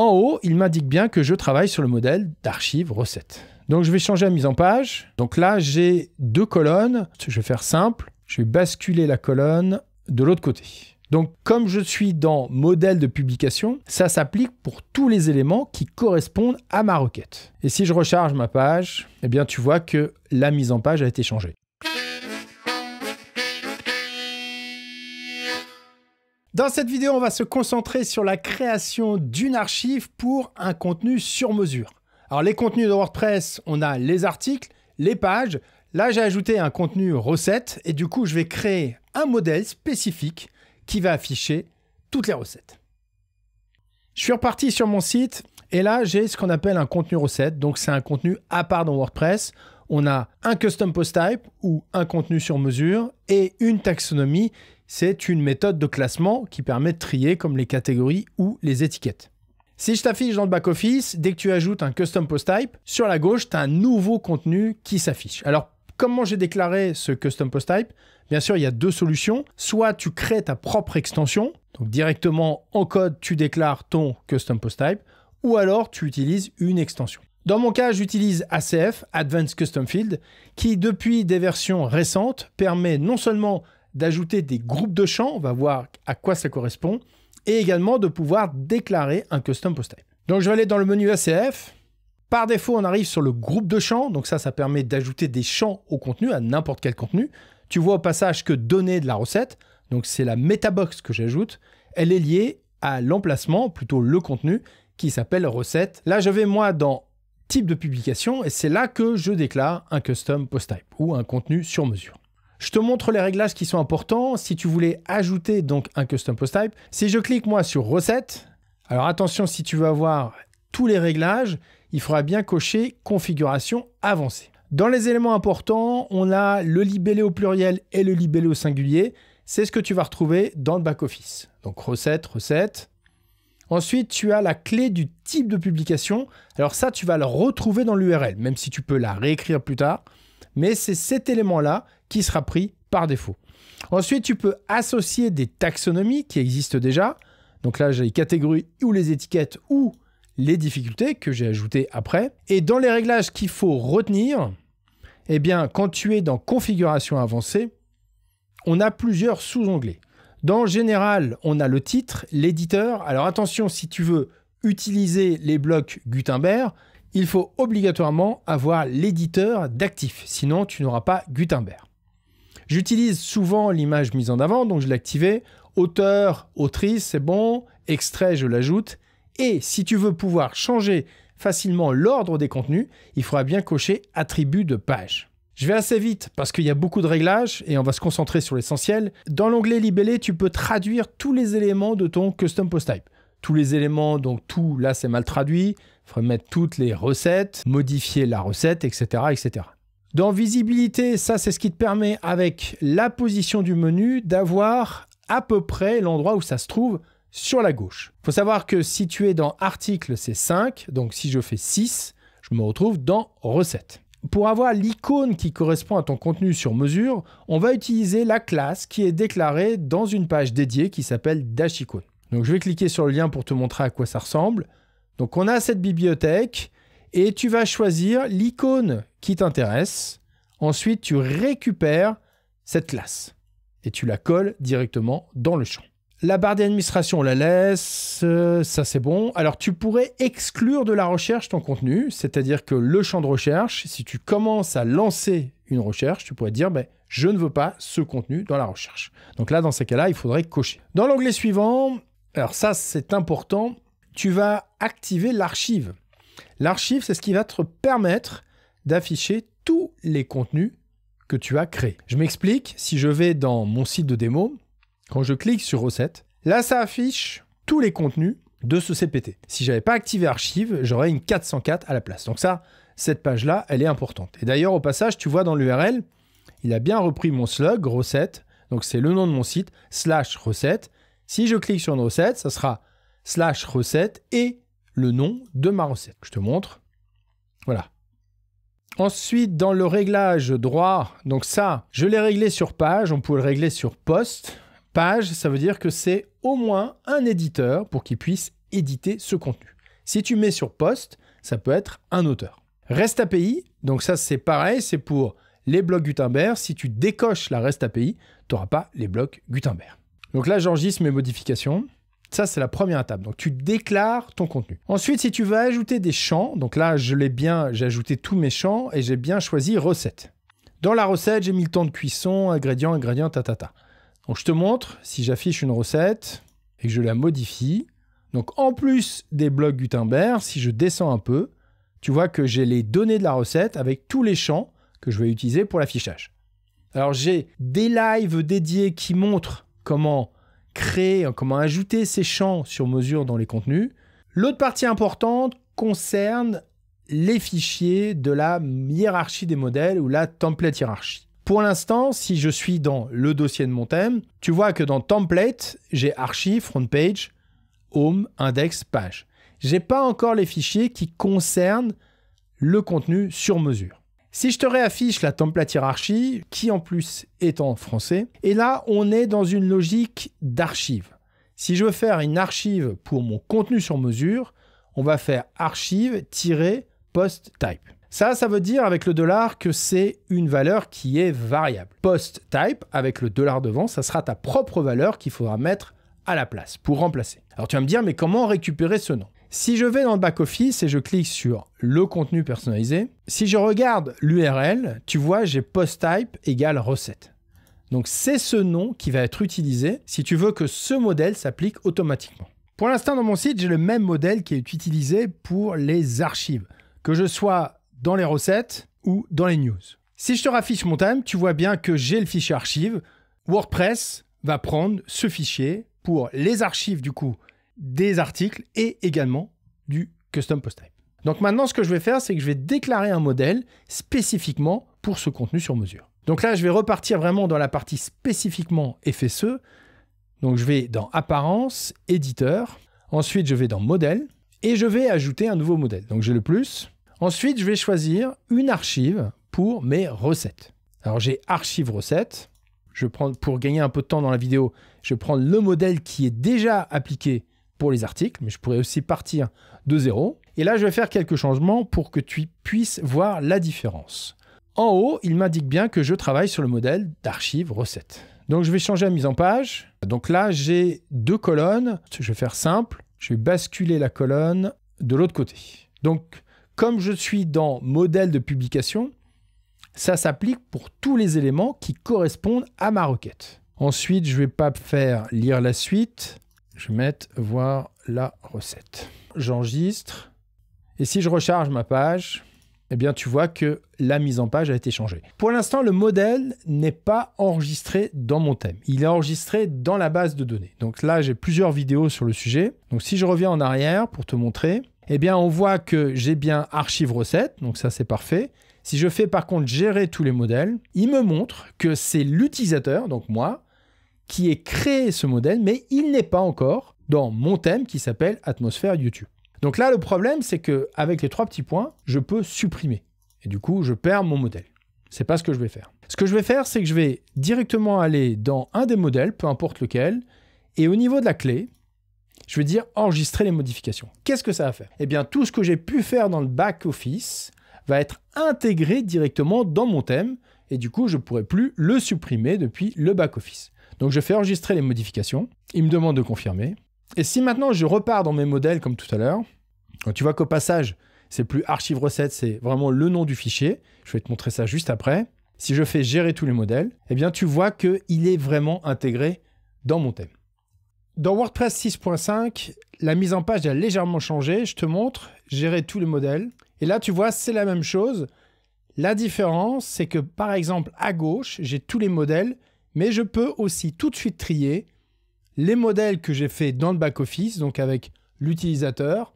En haut, il m'indique bien que je travaille sur le modèle d'archive recette. Donc je vais changer la mise en page. Donc là, j'ai deux colonnes. Je vais faire simple. Je vais basculer la colonne de l'autre côté. Donc comme je suis dans modèle de publication, ça s'applique pour tous les éléments qui correspondent à ma requête. Et si je recharge ma page, eh bien tu vois que la mise en page a été changée. Dans cette vidéo, on va se concentrer sur la création d'une archive pour un contenu sur mesure. Alors les contenus de WordPress, on a les articles, les pages. Là, j'ai ajouté un contenu recette et du coup, je vais créer un modèle spécifique qui va afficher toutes les recettes. Je suis reparti sur mon site et là, j'ai ce qu'on appelle un contenu recette. Donc c'est un contenu à part dans WordPress on a un custom post type ou un contenu sur mesure et une taxonomie c'est une méthode de classement qui permet de trier comme les catégories ou les étiquettes. Si je t'affiche dans le back-office, dès que tu ajoutes un custom post type, sur la gauche, tu as un nouveau contenu qui s'affiche. Alors, comment j'ai déclaré ce custom post type Bien sûr, il y a deux solutions. Soit tu crées ta propre extension, donc directement en code, tu déclares ton custom post type, ou alors tu utilises une extension. Dans mon cas, j'utilise ACF, Advanced Custom Field, qui depuis des versions récentes permet non seulement d'ajouter des groupes de champs, on va voir à quoi ça correspond, et également de pouvoir déclarer un custom post type. Donc je vais aller dans le menu ACF. Par défaut, on arrive sur le groupe de champs, donc ça, ça permet d'ajouter des champs au contenu, à n'importe quel contenu. Tu vois au passage que données de la recette, donc c'est la metabox que j'ajoute, elle est liée à l'emplacement, plutôt le contenu, qui s'appelle recette. Là, je vais moi dans type de publication et c'est là que je déclare un custom post type ou un contenu sur mesure. Je te montre les réglages qui sont importants si tu voulais ajouter donc un custom post type. Si je clique moi sur recette, alors attention si tu veux avoir tous les réglages, il faudra bien cocher configuration avancée. Dans les éléments importants, on a le libellé au pluriel et le libellé au singulier. C'est ce que tu vas retrouver dans le back-office. Donc recette, recette. Ensuite, tu as la clé du type de publication. Alors ça, tu vas le retrouver dans l'URL, même si tu peux la réécrire plus tard mais c'est cet élément-là qui sera pris par défaut. Ensuite, tu peux associer des taxonomies qui existent déjà. Donc là, j'ai les catégories ou les étiquettes ou les difficultés que j'ai ajoutées après. Et dans les réglages qu'il faut retenir, eh bien, quand tu es dans configuration avancée, on a plusieurs sous-onglets. Dans général, on a le titre, l'éditeur. Alors attention, si tu veux utiliser les blocs Gutenberg, il faut obligatoirement avoir l'éditeur d'actif, sinon tu n'auras pas Gutenberg. J'utilise souvent l'image mise en avant, donc je l'ai Auteur, autrice, c'est bon. Extrait, je l'ajoute. Et si tu veux pouvoir changer facilement l'ordre des contenus, il faudra bien cocher attribut de page. Je vais assez vite parce qu'il y a beaucoup de réglages et on va se concentrer sur l'essentiel. Dans l'onglet libellé, tu peux traduire tous les éléments de ton custom post type. Tous les éléments, donc tout là c'est mal traduit, mettre toutes les recettes, modifier la recette, etc. etc. Dans visibilité, ça c'est ce qui te permet avec la position du menu d'avoir à peu près l'endroit où ça se trouve sur la gauche. Il faut savoir que si tu es dans article, c'est 5, donc si je fais 6, je me retrouve dans recette. Pour avoir l'icône qui correspond à ton contenu sur mesure, on va utiliser la classe qui est déclarée dans une page dédiée qui s'appelle Dash Donc je vais cliquer sur le lien pour te montrer à quoi ça ressemble. Donc on a cette bibliothèque et tu vas choisir l'icône qui t'intéresse. Ensuite, tu récupères cette classe et tu la colles directement dans le champ. La barre d'administration, on la laisse, euh, ça c'est bon. Alors tu pourrais exclure de la recherche ton contenu, c'est-à-dire que le champ de recherche, si tu commences à lancer une recherche, tu pourrais dire ben, je ne veux pas ce contenu dans la recherche. Donc là, dans ces cas-là, il faudrait cocher. Dans l'onglet suivant, alors ça c'est important, tu vas activer l'archive. L'archive, c'est ce qui va te permettre d'afficher tous les contenus que tu as créés. Je m'explique, si je vais dans mon site de démo, quand je clique sur recette, là ça affiche tous les contenus de ce CPT. Si j'avais pas activé archive, j'aurais une 404 à la place. Donc ça, cette page-là, elle est importante. Et d'ailleurs, au passage, tu vois dans l'URL, il a bien repris mon slug recette, donc c'est le nom de mon site, slash recette. Si je clique sur recette, ça sera slash recette et le nom de ma recette. Je te montre. Voilà. Ensuite, dans le réglage droit, donc ça, je l'ai réglé sur page, on peut le régler sur poste. Page, ça veut dire que c'est au moins un éditeur pour qu'il puisse éditer ce contenu. Si tu mets sur poste, ça peut être un auteur. Reste API, donc ça c'est pareil, c'est pour les blocs Gutenberg. Si tu décoches la reste API, tu n'auras pas les blocs Gutenberg. Donc là, j'enregistre mes modifications. Ça, c'est la première étape. Donc, tu déclares ton contenu. Ensuite, si tu veux ajouter des champs, donc là, je l'ai bien, j'ai ajouté tous mes champs et j'ai bien choisi recette. Dans la recette, j'ai mis le temps de cuisson, ingrédients, ingrédients, tatata. ta, Donc, je te montre, si j'affiche une recette et que je la modifie, donc en plus des blocs Gutenberg, si je descends un peu, tu vois que j'ai les données de la recette avec tous les champs que je vais utiliser pour l'affichage. Alors j'ai des lives dédiés qui montrent comment créer, comment ajouter ces champs sur mesure dans les contenus. L'autre partie importante concerne les fichiers de la hiérarchie des modèles ou la template hiérarchie. Pour l'instant, si je suis dans le dossier de mon thème, tu vois que dans template, j'ai archive, front page, home, index, page. Je n'ai pas encore les fichiers qui concernent le contenu sur mesure. Si je te réaffiche la template hiérarchie, qui en plus est en français, et là on est dans une logique d'archive. Si je veux faire une archive pour mon contenu sur mesure, on va faire archive-post-type. Ça, ça veut dire avec le dollar que c'est une valeur qui est variable. Post-type, avec le dollar devant, ça sera ta propre valeur qu'il faudra mettre à la place pour remplacer. Alors tu vas me dire, mais comment récupérer ce nom si je vais dans le back-office et je clique sur le contenu personnalisé, si je regarde l'URL, tu vois, j'ai post type égale recette. Donc c'est ce nom qui va être utilisé si tu veux que ce modèle s'applique automatiquement. Pour l'instant dans mon site, j'ai le même modèle qui est utilisé pour les archives, que je sois dans les recettes ou dans les news. Si je te raffiche mon time, tu vois bien que j'ai le fichier archive. WordPress va prendre ce fichier pour les archives du coup des articles et également du custom post type. Donc maintenant, ce que je vais faire, c'est que je vais déclarer un modèle spécifiquement pour ce contenu sur mesure. Donc là, je vais repartir vraiment dans la partie spécifiquement FSE. Donc je vais dans Apparence, Éditeur. Ensuite, je vais dans Modèle et je vais ajouter un nouveau modèle. Donc j'ai le plus. Ensuite, je vais choisir une archive pour mes recettes. Alors j'ai Archive Recettes. Je prends, pour gagner un peu de temps dans la vidéo, je prends le modèle qui est déjà appliqué les articles, mais je pourrais aussi partir de zéro. Et là, je vais faire quelques changements pour que tu puisses voir la différence. En haut, il m'indique bien que je travaille sur le modèle d'archive recette. Donc, je vais changer la mise en page. Donc là, j'ai deux colonnes. Je vais faire simple. Je vais basculer la colonne de l'autre côté. Donc, comme je suis dans modèle de publication, ça s'applique pour tous les éléments qui correspondent à ma requête. Ensuite, je vais pas faire lire la suite je vais voir la recette. J'enregistre. Et si je recharge ma page, eh bien tu vois que la mise en page a été changée. Pour l'instant, le modèle n'est pas enregistré dans mon thème. Il est enregistré dans la base de données. Donc là, j'ai plusieurs vidéos sur le sujet. Donc si je reviens en arrière pour te montrer, eh bien on voit que j'ai bien archive recette. Donc ça, c'est parfait. Si je fais par contre gérer tous les modèles, il me montre que c'est l'utilisateur, donc moi, qui est créé ce modèle, mais il n'est pas encore dans mon thème qui s'appelle Atmosphère YouTube. Donc là, le problème, c'est qu'avec les trois petits points, je peux supprimer. Et du coup, je perds mon modèle. C'est pas ce que je vais faire. Ce que je vais faire, c'est que je vais directement aller dans un des modèles, peu importe lequel, et au niveau de la clé, je vais dire enregistrer les modifications. Qu'est-ce que ça va faire Eh bien, tout ce que j'ai pu faire dans le back office va être intégré directement dans mon thème, et du coup, je ne pourrai plus le supprimer depuis le back office. Donc je fais enregistrer les modifications, il me demande de confirmer. Et si maintenant je repars dans mes modèles comme tout à l'heure, tu vois qu'au passage, c'est plus archive recette, c'est vraiment le nom du fichier. Je vais te montrer ça juste après. Si je fais gérer tous les modèles, eh bien tu vois qu'il est vraiment intégré dans mon thème. Dans WordPress 6.5, la mise en page a légèrement changé. Je te montre, gérer tous les modèles. Et là, tu vois, c'est la même chose. La différence, c'est que par exemple, à gauche, j'ai tous les modèles mais je peux aussi tout de suite trier les modèles que j'ai fait dans le back-office, donc avec l'utilisateur,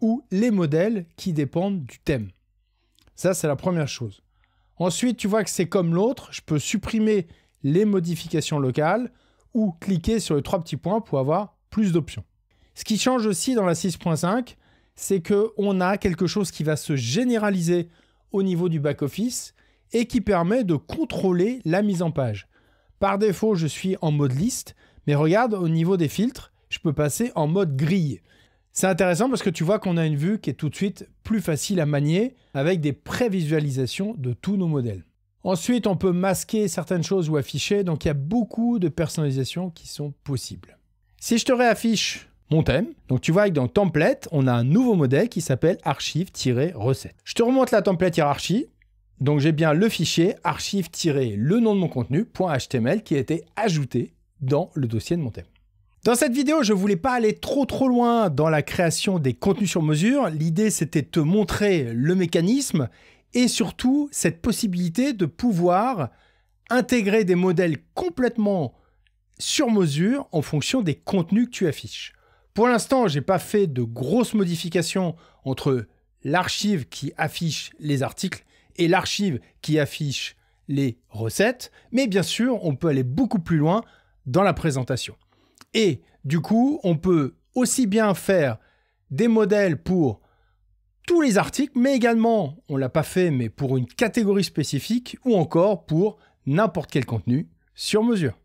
ou les modèles qui dépendent du thème. Ça, c'est la première chose. Ensuite, tu vois que c'est comme l'autre, je peux supprimer les modifications locales ou cliquer sur les trois petits points pour avoir plus d'options. Ce qui change aussi dans la 6.5, c'est qu'on a quelque chose qui va se généraliser au niveau du back-office et qui permet de contrôler la mise en page. Par défaut, je suis en mode liste, mais regarde au niveau des filtres, je peux passer en mode grille. C'est intéressant parce que tu vois qu'on a une vue qui est tout de suite plus facile à manier avec des prévisualisations de tous nos modèles. Ensuite, on peut masquer certaines choses ou afficher, donc il y a beaucoup de personnalisations qui sont possibles. Si je te réaffiche mon thème, donc tu vois que dans template, on a un nouveau modèle qui s'appelle archive-recette. Je te remonte la template hiérarchie, donc j'ai bien le fichier archive-le nom de mon contenu.html qui a été ajouté dans le dossier de mon thème. Dans cette vidéo, je voulais pas aller trop trop loin dans la création des contenus sur mesure. L'idée, c'était de te montrer le mécanisme et surtout cette possibilité de pouvoir intégrer des modèles complètement sur mesure en fonction des contenus que tu affiches. Pour l'instant, je n'ai pas fait de grosses modifications entre l'archive qui affiche les articles et l'archive qui affiche les recettes, mais bien sûr, on peut aller beaucoup plus loin dans la présentation. Et du coup, on peut aussi bien faire des modèles pour tous les articles, mais également, on ne l'a pas fait, mais pour une catégorie spécifique ou encore pour n'importe quel contenu sur mesure.